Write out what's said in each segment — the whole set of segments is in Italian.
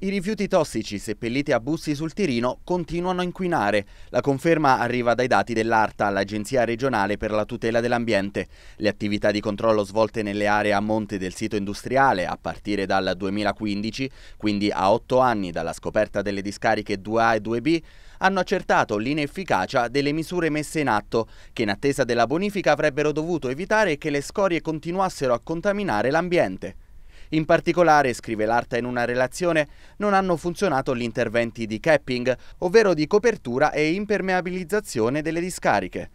I rifiuti tossici seppelliti a Bussi sul Tirino continuano a inquinare. La conferma arriva dai dati dell'ARTA, l'Agenzia regionale per la tutela dell'ambiente. Le attività di controllo svolte nelle aree a monte del sito industriale a partire dal 2015, quindi a otto anni dalla scoperta delle discariche 2A e 2B, hanno accertato l'inefficacia delle misure messe in atto, che in attesa della bonifica avrebbero dovuto evitare che le scorie continuassero a contaminare l'ambiente. In particolare, scrive l'Arta in una relazione, non hanno funzionato gli interventi di capping, ovvero di copertura e impermeabilizzazione delle discariche.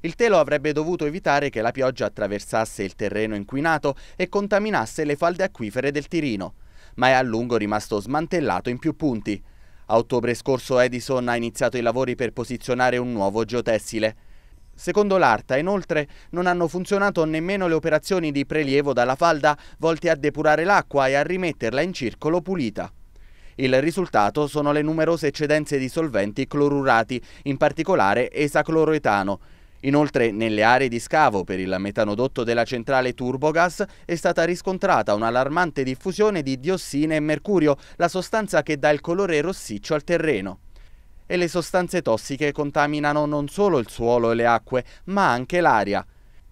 Il telo avrebbe dovuto evitare che la pioggia attraversasse il terreno inquinato e contaminasse le falde acquifere del Tirino, ma è a lungo rimasto smantellato in più punti. A ottobre scorso Edison ha iniziato i lavori per posizionare un nuovo geotessile. Secondo l'ARTA, inoltre, non hanno funzionato nemmeno le operazioni di prelievo dalla falda volte a depurare l'acqua e a rimetterla in circolo pulita. Il risultato sono le numerose eccedenze di solventi clorurati, in particolare esacloroetano. Inoltre, nelle aree di scavo per il metanodotto della centrale Turbogas è stata riscontrata un'allarmante diffusione di diossine e mercurio, la sostanza che dà il colore rossiccio al terreno e le sostanze tossiche contaminano non solo il suolo e le acque, ma anche l'aria.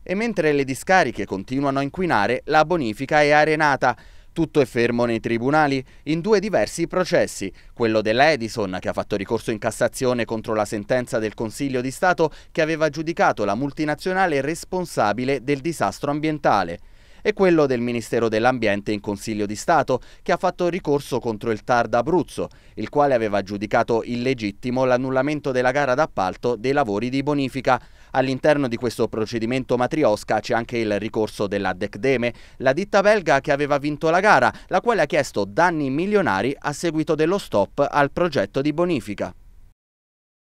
E mentre le discariche continuano a inquinare, la bonifica è arenata. Tutto è fermo nei tribunali, in due diversi processi, quello della Edison che ha fatto ricorso in Cassazione contro la sentenza del Consiglio di Stato che aveva giudicato la multinazionale responsabile del disastro ambientale e quello del Ministero dell'Ambiente in Consiglio di Stato, che ha fatto ricorso contro il TAR d'Abruzzo, il quale aveva giudicato illegittimo l'annullamento della gara d'appalto dei lavori di bonifica. All'interno di questo procedimento matriosca c'è anche il ricorso della Decdeme, la ditta belga che aveva vinto la gara, la quale ha chiesto danni milionari a seguito dello stop al progetto di bonifica.